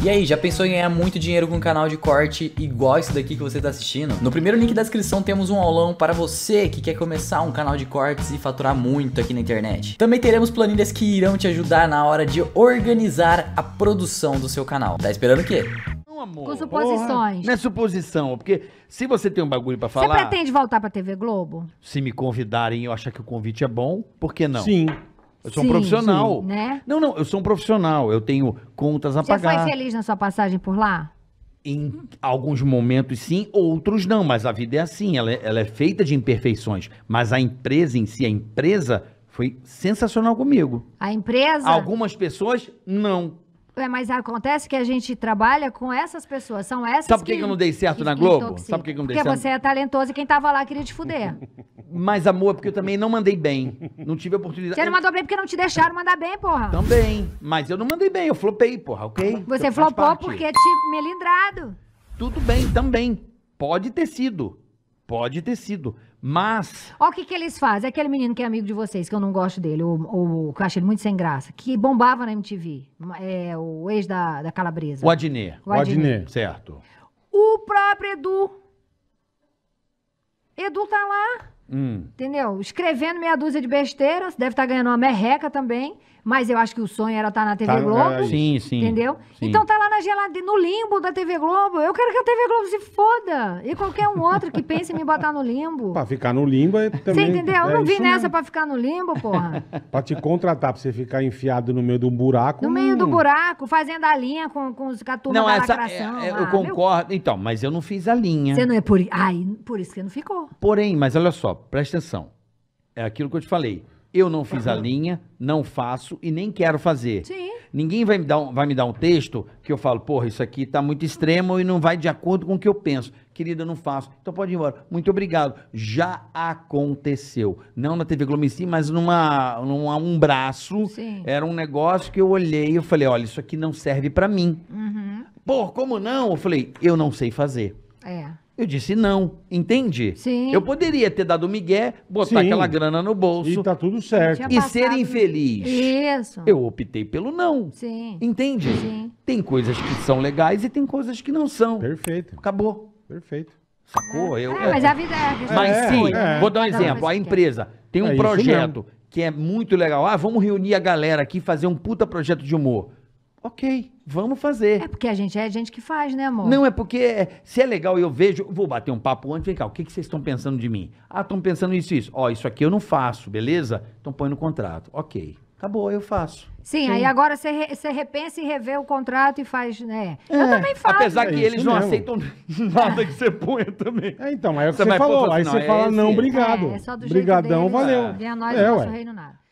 E aí, já pensou em ganhar muito dinheiro com um canal de corte igual esse daqui que você está assistindo? No primeiro link da descrição temos um aulão para você que quer começar um canal de cortes e faturar muito aqui na internet. Também teremos planilhas que irão te ajudar na hora de organizar a produção do seu canal. Tá esperando o quê? amor. Com suposições. não é suposição, porque se você tem um bagulho para falar... Você pretende voltar pra TV Globo? Se me convidarem e eu achar que o convite é bom, por que não? Sim. Eu sou sim, um profissional. Sim, né? Não, não, eu sou um profissional. Eu tenho contas a pagar. Você foi feliz na sua passagem por lá? Em alguns momentos sim, outros não, mas a vida é assim, ela é, ela é feita de imperfeições. Mas a empresa em si, a empresa foi sensacional comigo. A empresa? Algumas pessoas, não. É, mas acontece que a gente trabalha com essas pessoas. São essas Sabe por que, que eu não dei certo que, na Globo? Sabe por que, que eu não dei Porque certo? Porque você é talentoso e quem tava lá queria te fuder. Mas, amor, porque eu também não mandei bem. Não tive oportunidade. Você não mandou bem porque não te deixaram mandar bem, porra. Também. Mas eu não mandei bem, eu flopei, porra, ok? Você então, flopou porque te melindrado. Tudo bem, também. Pode ter sido. Pode ter sido. Mas. Olha o que, que eles fazem. É aquele menino que é amigo de vocês, que eu não gosto dele, ou, que eu acho ele muito sem graça, que bombava na MTV. É, o ex da, da Calabresa. O Adnê. O Adnê. Certo. O próprio Edu. Edu tá lá. Hum. Entendeu? Escrevendo meia dúzia de besteiras, deve estar tá ganhando uma merreca também, mas eu acho que o sonho era estar tá na TV tá, é, Globo. É, sim, sim. Entendeu? Sim. Então tá lá na geladeira, no limbo da TV Globo. Eu quero que a TV Globo se foda. E qualquer um outro que pense em me botar no limbo. pra ficar no limbo é também. Você entendeu? Eu é não vim nessa mesmo. pra ficar no limbo, porra. pra te contratar, pra você ficar enfiado no meio de um buraco. No hum. meio do hum. buraco, fazendo a linha com, com os caturros da essa, lacração. É, é eu concordo. Meu... Então, mas eu não fiz a linha. Você não é por. Ai, por isso que não ficou. Porém, mas olha só presta atenção. É aquilo que eu te falei. Eu não fiz a linha, não faço e nem quero fazer. Sim. Ninguém vai me, dar um, vai me dar um texto que eu falo, porra, isso aqui tá muito extremo e não vai de acordo com o que eu penso. Querida, não faço. Então pode ir embora. Muito obrigado. Já aconteceu. Não na TV Globo em si, mas numa, numa um braço. Sim. Era um negócio que eu olhei e eu falei, olha, isso aqui não serve para mim. Uhum. Pô, como não? Eu falei, eu não sei fazer. É. Eu disse não, entende? Sim. Eu poderia ter dado migué, botar Sim. aquela grana no bolso. E tá tudo certo. E ser infeliz. Isso. Eu optei pelo não. Sim. Entende? Sim. Tem coisas que são legais e tem coisas que não são. Perfeito, Acabou. perfeito. Sacou? Eu, É, mas a vida é a vida Mas é, é. vou dar um Cada exemplo, a quer. empresa tem um É projeto que é muito legal. Ah, vamos reunir a galera aqui e fazer um puta projeto de humor ok, vamos fazer. É porque a gente é a gente que faz, né, amor? Não, é porque é, se é legal eu vejo, vou bater um papo antes, vem cá, o que, que vocês estão pensando de mim? Ah, estão pensando isso e isso. Ó, isso aqui eu não faço, beleza? Então põe no contrato. Ok, tá bom, eu faço. Sim, Sim. aí agora você re, repensa e revê o contrato e faz, né? É, eu também faço. Apesar é que eles não mesmo. aceitam nada que você ponha também. É, então, aí é o que você, falou. aí assim, você fala, é não, obrigado. É, é só do Brigadão, jeito deles, né? valeu. a nós, é, ué. reino nada.